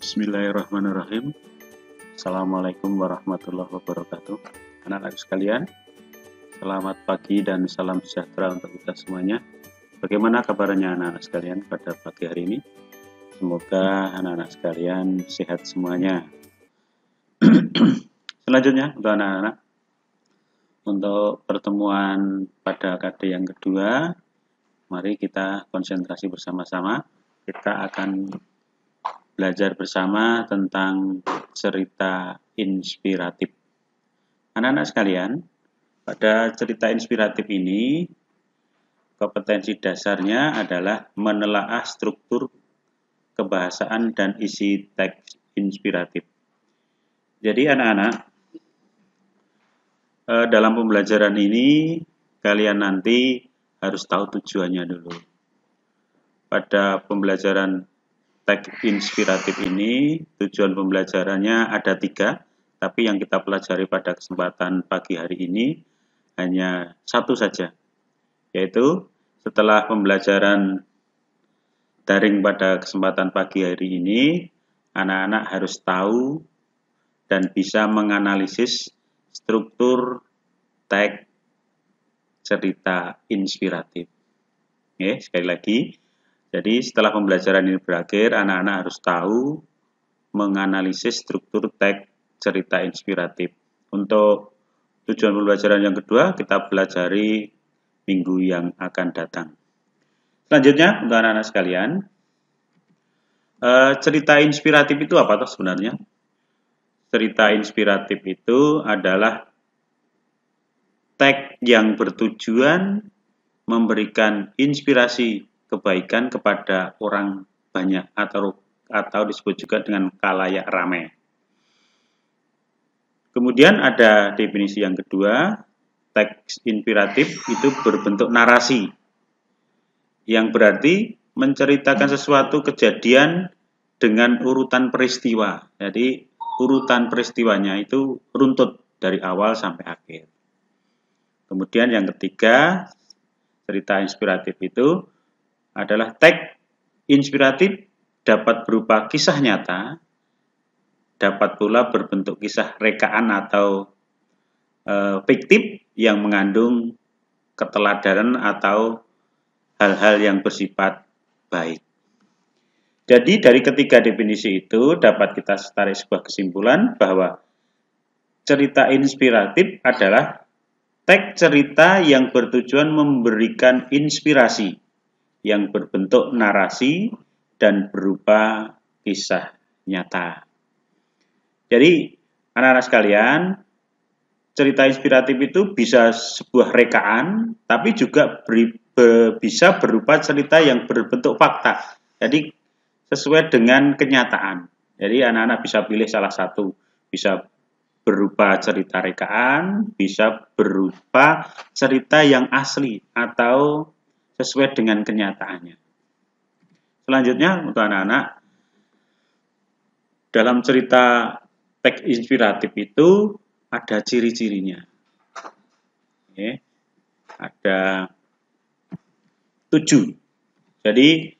Bismillahirrahmanirrahim. Assalamualaikum warahmatullahi wabarakatuh. Anak-anak sekalian, selamat pagi dan salam sejahtera untuk kita semuanya. Bagaimana kabarnya anak-anak sekalian pada pagi hari ini? Semoga anak-anak sekalian sehat semuanya. Selanjutnya untuk anak-anak, untuk pertemuan pada KD yang kedua, mari kita konsentrasi bersama-sama. Kita akan belajar bersama tentang cerita inspiratif. Anak-anak sekalian, pada cerita inspiratif ini, kompetensi dasarnya adalah menelaah struktur kebahasaan dan isi teks inspiratif. Jadi anak-anak, eh, dalam pembelajaran ini kalian nanti harus tahu tujuannya dulu. Pada pembelajaran praktek inspiratif ini tujuan pembelajarannya ada tiga, tapi yang kita pelajari pada kesempatan pagi hari ini hanya satu saja, yaitu setelah pembelajaran daring pada kesempatan pagi hari ini, anak-anak harus tahu dan bisa menganalisis struktur teks cerita inspiratif. Oke, sekali lagi, jadi setelah pembelajaran ini berakhir, anak-anak harus tahu menganalisis struktur teks cerita inspiratif. Untuk tujuan pembelajaran yang kedua, kita pelajari minggu yang akan datang. Selanjutnya, untuk anak-anak sekalian, eh, cerita inspiratif itu apa toh sebenarnya? Cerita inspiratif itu adalah teks yang bertujuan memberikan inspirasi kebaikan kepada orang banyak atau atau disebut juga dengan kalayak rame. Kemudian ada definisi yang kedua, teks inspiratif itu berbentuk narasi yang berarti menceritakan sesuatu kejadian dengan urutan peristiwa. Jadi urutan peristiwanya itu runtut dari awal sampai akhir. Kemudian yang ketiga, cerita inspiratif itu adalah tag inspiratif dapat berupa kisah nyata, dapat pula berbentuk kisah rekaan atau e, fiktif yang mengandung keteladanan atau hal-hal yang bersifat baik. Jadi dari ketiga definisi itu dapat kita tarik sebuah kesimpulan bahwa cerita inspiratif adalah teks cerita yang bertujuan memberikan inspirasi yang berbentuk narasi dan berupa kisah nyata. Jadi, anak-anak sekalian, cerita inspiratif itu bisa sebuah rekaan, tapi juga beri, be, bisa berupa cerita yang berbentuk fakta. Jadi, sesuai dengan kenyataan. Jadi, anak-anak bisa pilih salah satu. Bisa berupa cerita rekaan, bisa berupa cerita yang asli atau sesuai dengan kenyataannya. Selanjutnya untuk anak-anak, dalam cerita teks inspiratif itu ada ciri-cirinya. Ada tujuh. Jadi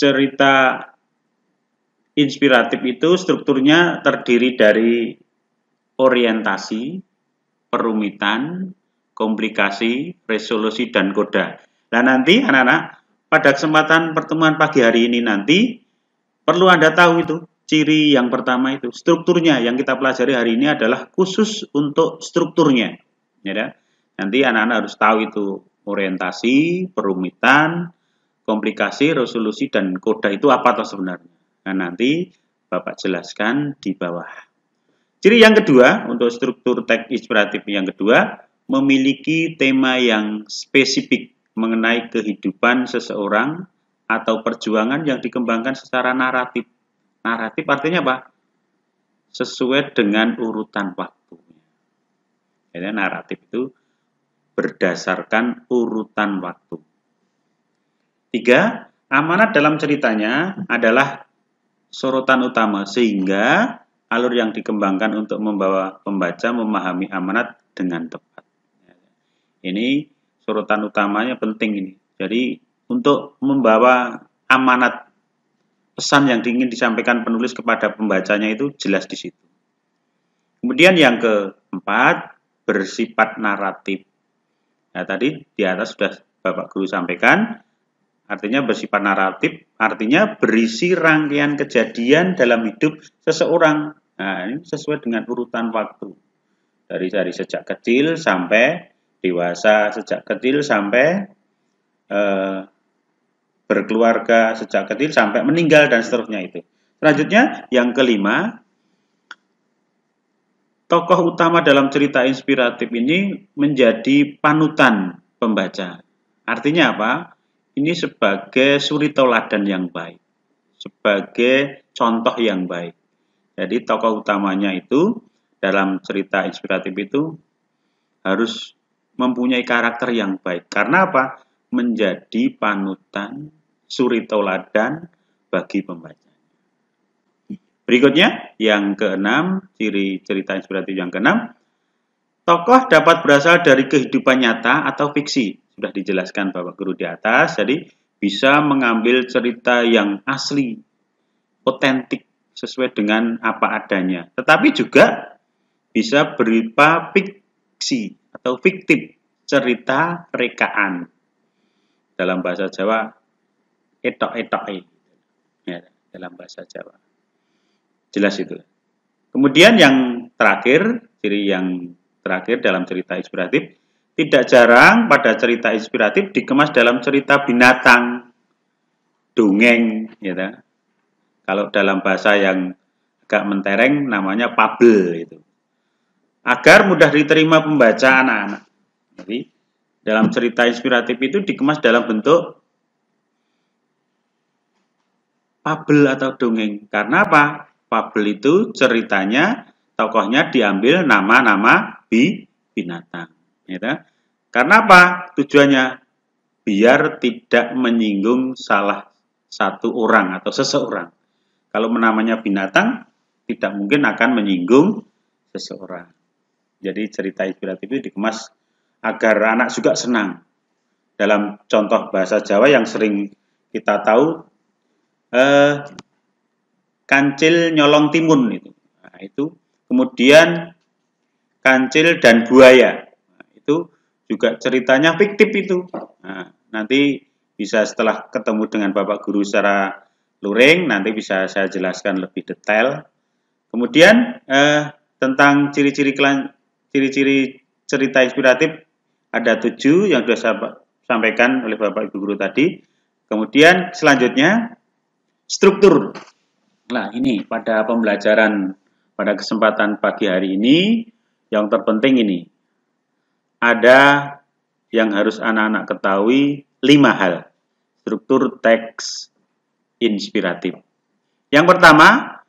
cerita inspiratif itu strukturnya terdiri dari orientasi, perumitan, komplikasi, resolusi, dan koda. Nah nanti anak-anak pada kesempatan pertemuan pagi hari ini nanti perlu Anda tahu itu ciri yang pertama itu strukturnya yang kita pelajari hari ini adalah khusus untuk strukturnya ya kan? nanti anak-anak harus tahu itu orientasi perumitan komplikasi resolusi dan koda itu apa atau sebenarnya nah nanti bapak jelaskan di bawah ciri yang kedua untuk struktur teks inspiratif yang kedua memiliki tema yang spesifik mengenai kehidupan seseorang atau perjuangan yang dikembangkan secara naratif. Naratif artinya apa? Sesuai dengan urutan waktu. Jadi naratif itu berdasarkan urutan waktu. Tiga, amanat dalam ceritanya adalah sorotan utama sehingga alur yang dikembangkan untuk membawa pembaca memahami amanat dengan tepat. Ini Sorotan utamanya penting ini. Jadi untuk membawa amanat pesan yang ingin disampaikan penulis kepada pembacanya itu jelas di situ. Kemudian yang keempat, bersifat naratif. Nah, tadi di atas sudah Bapak Guru sampaikan, artinya bersifat naratif, artinya berisi rangkaian kejadian dalam hidup seseorang. Nah, ini sesuai dengan urutan waktu. Dari dari sejak kecil sampai dewasa sejak kecil sampai eh, berkeluarga sejak kecil sampai meninggal dan seterusnya itu. Selanjutnya yang kelima, tokoh utama dalam cerita inspiratif ini menjadi panutan pembaca. Artinya apa? Ini sebagai suri teladan yang baik, sebagai contoh yang baik. Jadi tokoh utamanya itu dalam cerita inspiratif itu harus mempunyai karakter yang baik. Karena apa? Menjadi panutan suri toladan bagi pembaca. Berikutnya, yang keenam, ciri cerita inspiratif yang keenam, tokoh dapat berasal dari kehidupan nyata atau fiksi. Sudah dijelaskan Bapak Guru di atas, jadi bisa mengambil cerita yang asli, otentik, sesuai dengan apa adanya. Tetapi juga bisa berupa fiksi, atau fiktif cerita rekaan dalam bahasa Jawa etok etok ya, dalam bahasa Jawa jelas itu kemudian yang terakhir ciri yang terakhir dalam cerita inspiratif tidak jarang pada cerita inspiratif dikemas dalam cerita binatang dongeng ya kalau dalam bahasa yang agak mentereng namanya pabel itu agar mudah diterima pembaca anak-anak. Jadi dalam cerita inspiratif itu dikemas dalam bentuk fabel atau dongeng. Karena apa? Fabel itu ceritanya tokohnya diambil nama-nama bi binatang. Ya, kan? karena apa? Tujuannya biar tidak menyinggung salah satu orang atau seseorang. Kalau menamanya binatang, tidak mungkin akan menyinggung seseorang. Jadi cerita inspiratif itu dikemas agar anak juga senang. Dalam contoh bahasa Jawa yang sering kita tahu, eh, kancil nyolong timun itu. Nah, itu kemudian kancil dan buaya nah, itu juga ceritanya fiktif itu. Nah, nanti bisa setelah ketemu dengan bapak guru secara luring nanti bisa saya jelaskan lebih detail. Kemudian eh, tentang ciri-ciri ciri-ciri cerita inspiratif ada tujuh yang sudah saya sampaikan oleh Bapak Ibu Guru tadi. Kemudian selanjutnya struktur. Nah ini pada pembelajaran pada kesempatan pagi hari ini yang terpenting ini ada yang harus anak-anak ketahui lima hal struktur teks inspiratif. Yang pertama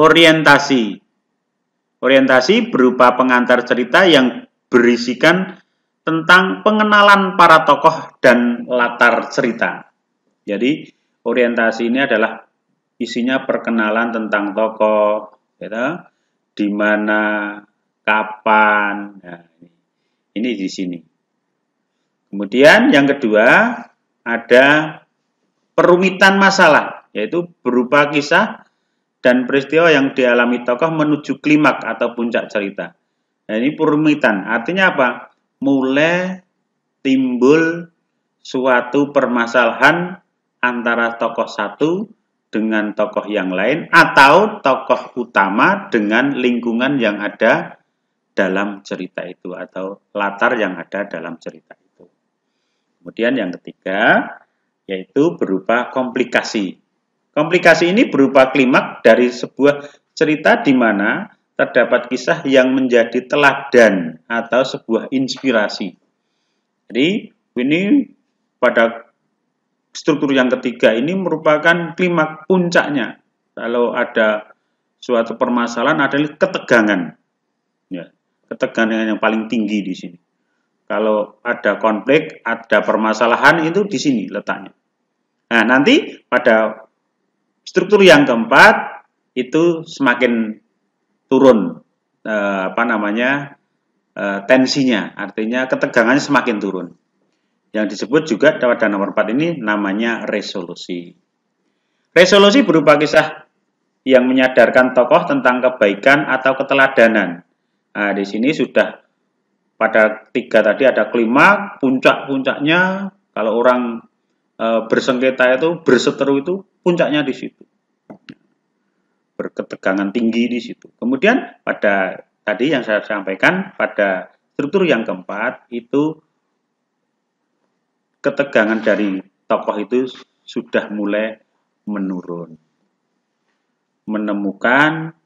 orientasi Orientasi berupa pengantar cerita yang berisikan tentang pengenalan para tokoh dan latar cerita. Jadi, orientasi ini adalah isinya perkenalan tentang tokoh, ya, di mana, kapan. Nah, ini di sini. Kemudian yang kedua ada perumitan masalah, yaitu berupa kisah dan peristiwa yang dialami tokoh menuju klimak atau puncak cerita. Nah, ini purumitan, artinya apa? Mulai timbul suatu permasalahan antara tokoh satu dengan tokoh yang lain atau tokoh utama dengan lingkungan yang ada dalam cerita itu atau latar yang ada dalam cerita itu. Kemudian yang ketiga yaitu berupa komplikasi Komplikasi ini berupa klimak dari sebuah cerita di mana terdapat kisah yang menjadi teladan atau sebuah inspirasi. Jadi ini pada struktur yang ketiga ini merupakan klimak puncaknya. Kalau ada suatu permasalahan adalah ketegangan. Ya, ketegangan yang paling tinggi di sini. Kalau ada konflik, ada permasalahan itu di sini letaknya. Nah, nanti pada Struktur yang keempat itu semakin turun eh, apa namanya eh, tensinya, artinya ketegangannya semakin turun. Yang disebut juga pada nomor 4 ini namanya resolusi. Resolusi berupa kisah yang menyadarkan tokoh tentang kebaikan atau keteladanan. Nah, di sini sudah pada tiga tadi ada kelima, puncak-puncaknya kalau orang Eh, bersengketa itu berseteru itu puncaknya di situ berketegangan tinggi di situ kemudian pada tadi yang saya sampaikan pada struktur yang keempat itu ketegangan dari tokoh itu sudah mulai menurun menemukan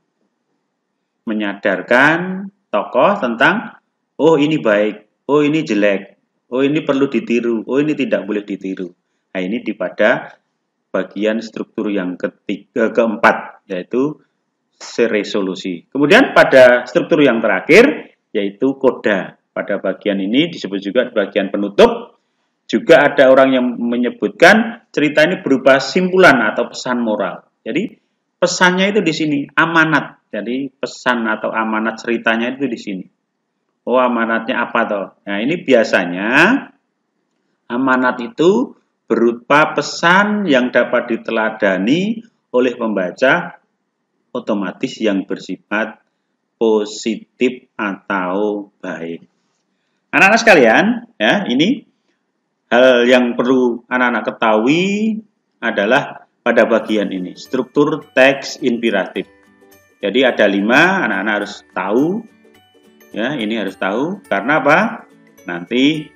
menyadarkan tokoh tentang oh ini baik, oh ini jelek, oh ini perlu ditiru, oh ini tidak boleh ditiru. Nah, ini di pada bagian struktur yang ketiga keempat yaitu seresolusi Kemudian pada struktur yang terakhir yaitu koda. Pada bagian ini disebut juga bagian penutup. Juga ada orang yang menyebutkan cerita ini berupa simpulan atau pesan moral. Jadi pesannya itu di sini amanat. Jadi pesan atau amanat ceritanya itu di sini. Oh amanatnya apa toh? Nah ini biasanya amanat itu berupa pesan yang dapat diteladani oleh pembaca otomatis yang bersifat positif atau baik. Anak-anak sekalian, ya, ini hal yang perlu anak-anak ketahui adalah pada bagian ini, struktur teks inspiratif. Jadi ada lima, anak-anak harus tahu. Ya, ini harus tahu. Karena apa? Nanti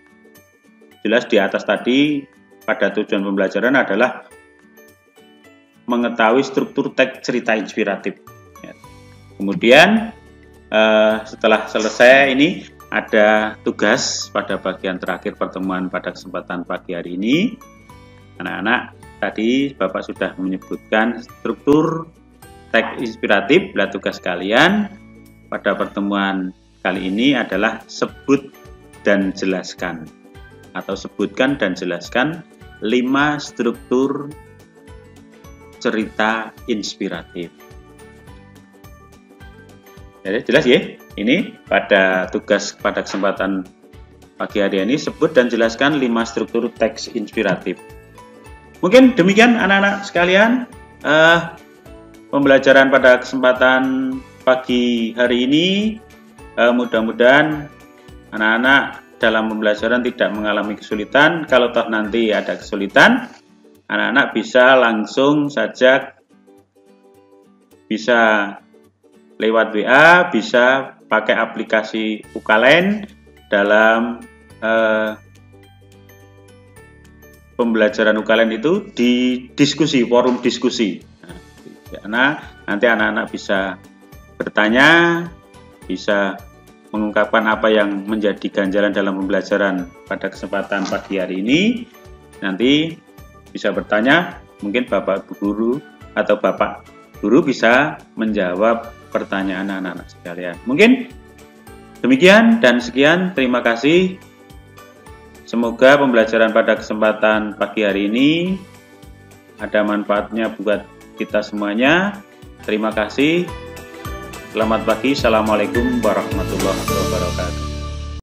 jelas di atas tadi pada tujuan pembelajaran adalah mengetahui struktur teks cerita inspiratif. Ya. Kemudian eh, setelah selesai ini ada tugas pada bagian terakhir pertemuan pada kesempatan pagi hari ini. Anak-anak tadi Bapak sudah menyebutkan struktur teks inspiratif lah tugas kalian pada pertemuan kali ini adalah sebut dan jelaskan atau sebutkan dan jelaskan 5 struktur cerita inspiratif. Jadi ya, jelas ya, ini pada tugas pada kesempatan pagi hari ini sebut dan jelaskan 5 struktur teks inspiratif. Mungkin demikian anak-anak sekalian uh, pembelajaran pada kesempatan pagi hari ini. Uh, Mudah-mudahan anak-anak dalam pembelajaran tidak mengalami kesulitan. Kalau toh nanti ada kesulitan, anak-anak bisa langsung saja bisa lewat WA, bisa pakai aplikasi Ukalen dalam eh, pembelajaran Ukalen itu di diskusi, forum diskusi. Nah, nanti anak-anak bisa bertanya, bisa mengungkapkan apa yang menjadi ganjalan dalam pembelajaran pada kesempatan pagi hari ini. Nanti bisa bertanya, mungkin Bapak Ibu Guru atau Bapak Guru bisa menjawab pertanyaan anak-anak sekalian. Mungkin demikian dan sekian. Terima kasih. Semoga pembelajaran pada kesempatan pagi hari ini ada manfaatnya buat kita semuanya. Terima kasih. Selamat pagi, Assalamualaikum warahmatullahi wabarakatuh.